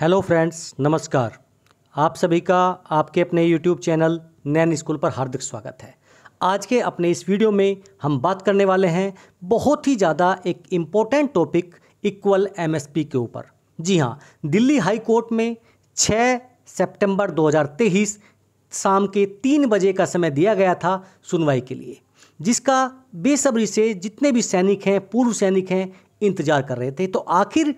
hello friends नमस्कार आप सभी का आपके अपने यूट्यूब चैनल नैन स्कूल पर हार्दिक स्वागत है आज के अपने इस वीडियो में हम बात करने वाले हैं बहुत ही ज़्यादा एक इम्पोर्टेंट टॉपिक इक्वल एमएसपी के ऊपर जी हाँ दिल्ली हाई कोर्ट में 6 सितंबर 2023 शाम के तीन बजे का समय दिया गया था सुनवाई के लिए जिसका बेसब्री से जितने भी सैनिक हैं पूर्व सैनिक हैं इंतजार कर रहे थे तो आखिर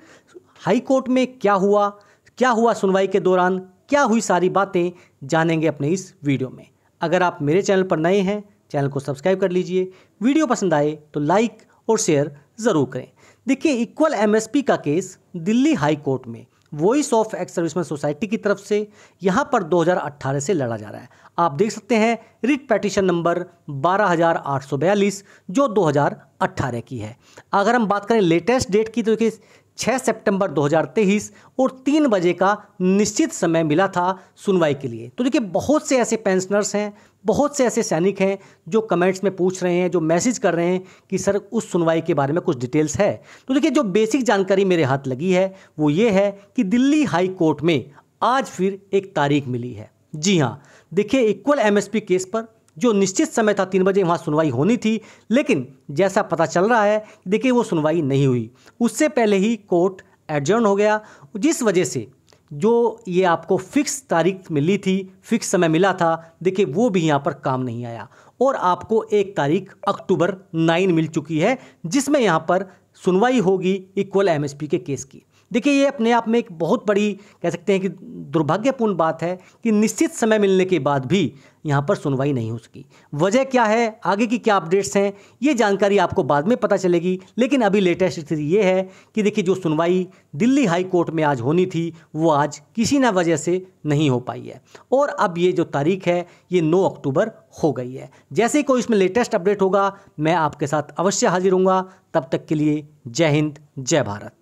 हाई कोर्ट में क्या हुआ क्या हुआ सुनवाई के दौरान क्या हुई सारी बातें जानेंगे अपने इस वीडियो में अगर आप मेरे चैनल पर नए हैं चैनल को सब्सक्राइब कर लीजिए वीडियो पसंद आए तो लाइक और शेयर ज़रूर करें देखिए इक्वल एमएसपी का केस दिल्ली हाई कोर्ट में voice of ex serviceman society की तरफ से यहाँ पर 2018 से लड़ा जा रहा है आप देख सकते हैं रिट पटिशन नंबर 12842 जो 2018 की है अगर हम बात करें लेटेस्ट डेट की तो देखिए 6 सितंबर 2023 और तीन बजे का निश्चित समय मिला था सुनवाई के लिए तो देखिए बहुत से ऐसे पेंशनर्स हैं बहुत से ऐसे सैनिक हैं जो कमेंट्स में पूछ रहे हैं जो मैसेज कर रहे हैं कि सर उस सुनवाई के बारे में कुछ डिटेल्स है तो देखिए जो बेसिक जानकारी मेरे हाथ लगी है वो ये है कि दिल्ली हाई कोर्ट में आज फिर एक तारीख मिली है जी हाँ देखिए इक्वल एमएसपी केस पर जो निश्चित समय था तीन बजे वहाँ सुनवाई होनी थी लेकिन जैसा पता चल रहा है देखिए वो सुनवाई नहीं हुई उससे पहले ही कोर्ट एडजर्न हो गया जिस वजह से जो ये आपको फिक्स तारीख मिली थी फिक्स समय मिला था देखिए वो भी यहाँ पर काम नहीं आया और आपको एक तारीख अक्टूबर नाइन मिल चुकी है जिसमें यहाँ पर सुनवाई होगी इक्वल एमएसपी के केस की देखिए ये अपने आप में एक बहुत बड़ी कह सकते हैं कि दुर्भाग्यपूर्ण बात है कि निश्चित समय मिलने के बाद भी यहाँ पर सुनवाई नहीं हो सकी वजह क्या है आगे की क्या अपडेट्स हैं ये जानकारी आपको बाद में पता चलेगी लेकिन अभी लेटेस्ट स्थिति ये है कि देखिए जो सुनवाई दिल्ली हाई कोर्ट में आज होनी थी वो आज किसी न वजह से नहीं हो पाई है और अब ये जो तारीख है ये 9 अक्टूबर हो गई है जैसे ही कोई इसमें लेटेस्ट अपडेट होगा मैं आपके साथ अवश्य हाजिर हूँगा तब तक के लिए जय हिंद जय भारत